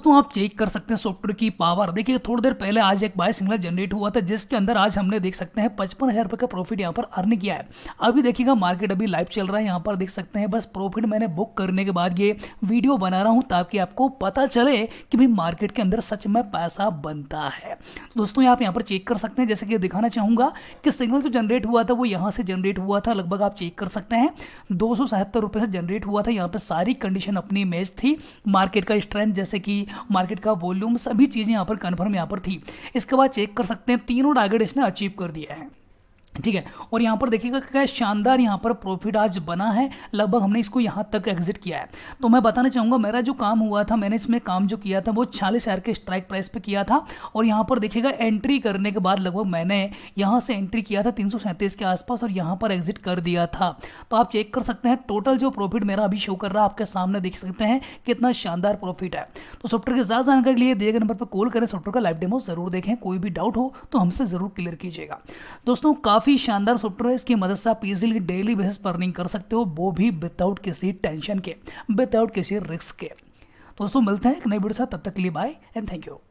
दोस्तों आप चेक कर सकते हैं सॉफ्टवेयर की पावर देखिए थोड़ी देर पहले आज एक बाय सिग्नल जनरेट हुआ था जिसके अंदर आज हमने देख सकते हैं पचपन हज़ार का प्रॉफिट यहाँ पर अर्न किया है अभी देखिएगा मार्केट अभी लाइव चल रहा है यहाँ पर देख सकते हैं बस प्रॉफिट मैंने बुक करने के बाद ये वीडियो बना रहा हूँ ताकि आपको पता चले कि भाई मार्केट के अंदर सच में पैसा बनता है तो दोस्तों आप यहाँ पर चेक कर सकते हैं जैसे कि दिखाना चाहूँगा कि सिग्नल जो जनरेट हुआ था वो यहाँ से जनरेट हुआ था लगभग आप चेक कर सकते हैं दो सौ से जनरेट हुआ था यहाँ पर सारी कंडीशन अपनी मैच थी मार्केट का स्ट्रेंथ जैसे कि मार्केट का वॉल्यूम सभी चीज़ें यहाँ पर कन्फर्म यहाँ पर थी इसके बाद चेक कर सकते हैं तीनों टारगेट इसने अचीव कर दिया है ठीक है और यहाँ पर देखिएगा क्या शानदार यहाँ पर प्रॉफिट आज बना है लगभग हमने इसको यहाँ तक एग्जिट किया है तो मैं बताना चाहूँगा मेरा जो काम हुआ था मैंने इसमें काम जो किया था वो चालीस हज़ार के स्ट्राइक प्राइस पे किया था और यहाँ पर देखिएगा एंट्री करने के बाद लगभग मैंने यहाँ से एंट्री किया था तीन के आसपास और यहाँ पर एग्जिट कर दिया था तो आप चेक कर सकते हैं टोटल जो प्रॉफिट मेरा अभी शो कर रहा है आपके सामने देख सकते हैं कितना शानदार प्रॉफिट है तो सॉफ्टवेयर के ज़्यादा जानकारी के लिए दिए गए नंबर पर कॉल करें सॉफ्टवेयर का लाइव डेमो ज़रूर देखें कोई भी डाउट हो तो हमसे ज़रूर क्लियर कीजिएगा दोस्तों काफ़ी काफ़ी शानदार सॉफ्टवेयर है इसकी मदद से आप इजीली डेली बेसिस पर अर्निंग कर सकते हो वो भी विदाउट किसी टेंशन के विदाउट किसी रिस्क के दोस्तों मिलते हैं एक नई वीडियो साथ तब तक के लिए बाय एंड थैंक यू